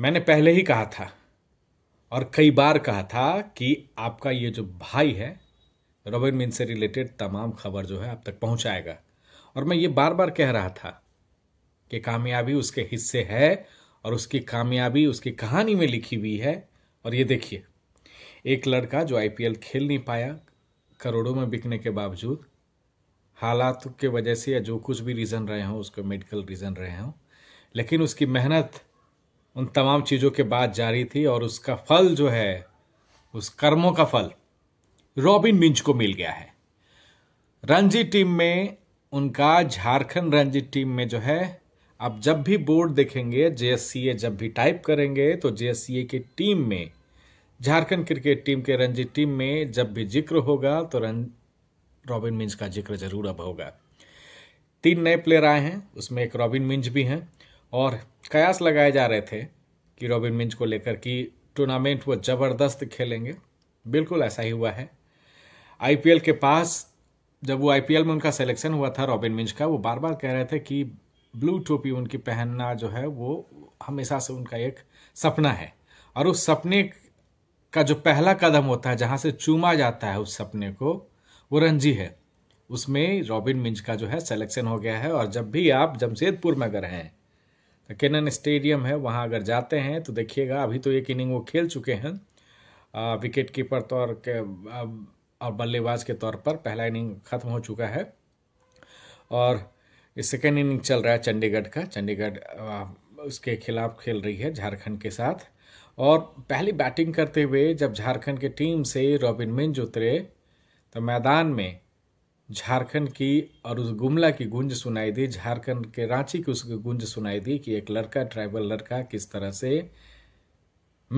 मैंने पहले ही कहा था और कई बार कहा था कि आपका ये जो भाई है रॉबिन मिन से रिलेटेड तमाम खबर जो है आप तक पहुंचाएगा और मैं ये बार बार कह रहा था कि कामयाबी उसके हिस्से है और उसकी कामयाबी उसकी कहानी में लिखी हुई है और ये देखिए एक लड़का जो आईपीएल खेल नहीं पाया करोड़ों में बिकने के बावजूद हालात के वजह से या जो कुछ भी रीज़न रहे हों उसके मेडिकल रीज़न रहे हों लेकिन उसकी मेहनत उन तमाम चीज़ों के बाद जारी थी और उसका फल जो है उस कर्मों का फल रॉबिन मिंज को मिल गया है रणजी टीम में उनका झारखंड रणजी टीम में जो है आप जब भी बोर्ड देखेंगे जेएससीए जब भी टाइप करेंगे तो जेएससीए की टीम में झारखंड क्रिकेट टीम के रणजी टीम में जब भी जिक्र होगा तो रन रॉबिन मिंज का जिक्र जरूर अब होगा तीन नए प्लेयर आए हैं उसमें एक रॉबिन मिंज भी हैं और कयास लगाए जा रहे थे कि रॉबिन मिंज को लेकर कि टूर्नामेंट वो ज़बरदस्त खेलेंगे बिल्कुल ऐसा ही हुआ है आईपीएल के पास जब वो आईपीएल में उनका सिलेक्शन हुआ था रॉबिन मिंज का वो बार बार कह रहे थे कि ब्लू टोपी उनकी पहनना जो है वो हमेशा से उनका एक सपना है और उस सपने का जो पहला कदम होता है जहाँ से चूमा जाता है उस सपने को वो रंजी है उसमें रॉबिन मिंज का जो है सिलेक्शन हो गया है और जब भी आप जमशेदपुर में अगर हैं केनन स्टेडियम है वहाँ अगर जाते हैं तो देखिएगा अभी तो एक इनिंग वो खेल चुके हैं विकेट कीपर तौर के और बल्लेबाज के तौर पर पहला इनिंग खत्म हो चुका है और सेकेंड इनिंग चल रहा है चंडीगढ़ का चंडीगढ़ उसके खिलाफ खेल रही है झारखंड के साथ और पहली बैटिंग करते हुए जब झारखंड के टीम से रॉबिन मिंज उतरे तो मैदान में झारखंड की और उस गुमला की गूंज सुनाई दी झारखंड के रांची की उसकी गूंज सुनाई दी कि एक लड़का ट्राइबल लड़का किस तरह से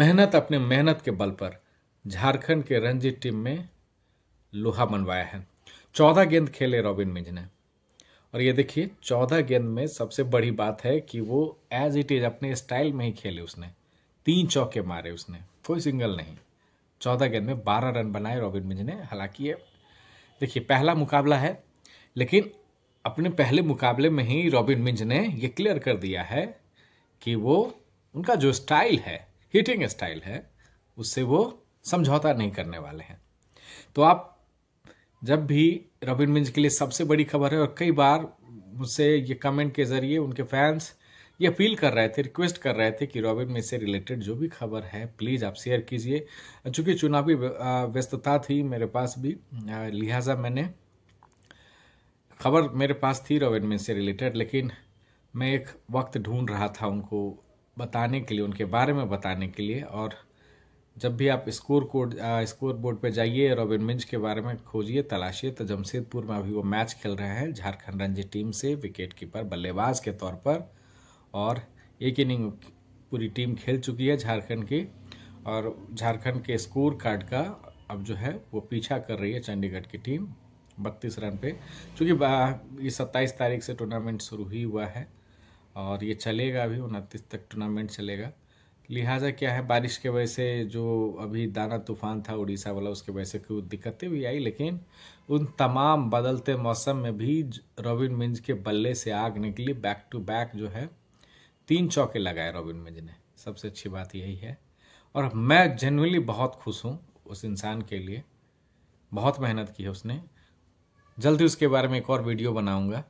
मेहनत अपने मेहनत के बल पर झारखंड के रणजी टीम में लोहा मनवाया है चौदह गेंद खेले रॉबिन मिंज ने और ये देखिए चौदह गेंद में सबसे बड़ी बात है कि वो एज इट इज अपने स्टाइल में ही खेले उसने तीन चौके मारे उसने कोई सिंगल नहीं चौदह गेंद में बारह रन बनाए रॉबिन मिंज ने हालांकि ये देखिए पहला मुकाबला है लेकिन अपने पहले मुकाबले में ही रॉबिन मिंज ने ये क्लियर कर दिया है कि वो उनका जो स्टाइल है हीटिंग स्टाइल है उससे वो समझौता नहीं करने वाले हैं तो आप जब भी रॉबिन मिंज के लिए सबसे बड़ी खबर है और कई बार मुझसे ये कमेंट के ज़रिए उनके फैंस ये अपील कर रहे थे रिक्वेस्ट कर रहे थे कि रॉबिन में से रिलेटेड जो भी खबर है प्लीज़ आप शेयर कीजिए चूँकि चुनावी व्यस्तता थी मेरे पास भी लिहाजा मैंने खबर मेरे पास थी रॉबिन में से रिलेटेड लेकिन मैं एक वक्त ढूंढ रहा था उनको बताने के लिए उनके बारे में बताने के लिए और जब भी आप स्कोर कोड स्कोर बोर्ड पर जाइए रॉबिन मिंज के बारे में खोजिए तलाशिए तो जमशेदपुर में अभी वो मैच खेल रहे हैं झारखंड रणजी टीम से विकेट कीपर बल्लेबाज के तौर पर और एक इनिंग पूरी टीम खेल चुकी है झारखंड की और झारखंड के स्कोर कार्ड का अब जो है वो पीछा कर रही है चंडीगढ़ की टीम बत्तीस रन पे चूँकि ये सत्ताईस तारीख से टूर्नामेंट शुरू ही हुआ है और ये चलेगा अभी उनतीस तक टूर्नामेंट चलेगा लिहाजा क्या है बारिश के वजह से जो अभी दाना तूफान था उड़ीसा वाला उसके वजह से कुछ दिक्कतें भी आई लेकिन उन तमाम बदलते मौसम में भी रॉबिन मिंज के बल्ले से आग निकली बैक टू बैक जो है तीन चौके लगाए रॉबिन मिज ने सबसे अच्छी बात यही है और मैं जेनवली बहुत खुश हूँ उस इंसान के लिए बहुत मेहनत की है उसने जल्दी उसके बारे में एक और वीडियो बनाऊंगा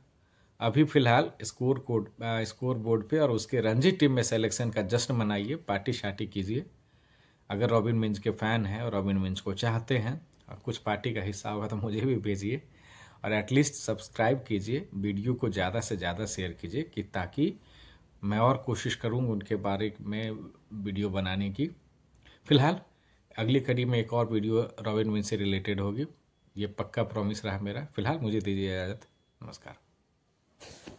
अभी फिलहाल स्कोर कोड स्कोर बोर्ड पे और उसके रणजी टीम में सेलेक्शन का जश्न मनाइए पार्टी शार्टी कीजिए अगर रॉबिन मिंज के फ़ैन हैं और रॉबिन मिंज को चाहते हैं और कुछ पार्टी का हिस्सा होगा तो मुझे भी भेजिए और एटलीस्ट सब्सक्राइब कीजिए वीडियो को ज़्यादा से ज़्यादा शेयर कीजिए कि ताकि मैं और कोशिश करूँगा उनके बारे में वीडियो बनाने की फ़िलहाल अगली कड़ी में एक और वीडियो रॉबिन विन से रिलेटेड होगी ये पक्का प्रॉमिस रहा मेरा फ़िलहाल मुझे दीजिए इजाज़त नमस्कार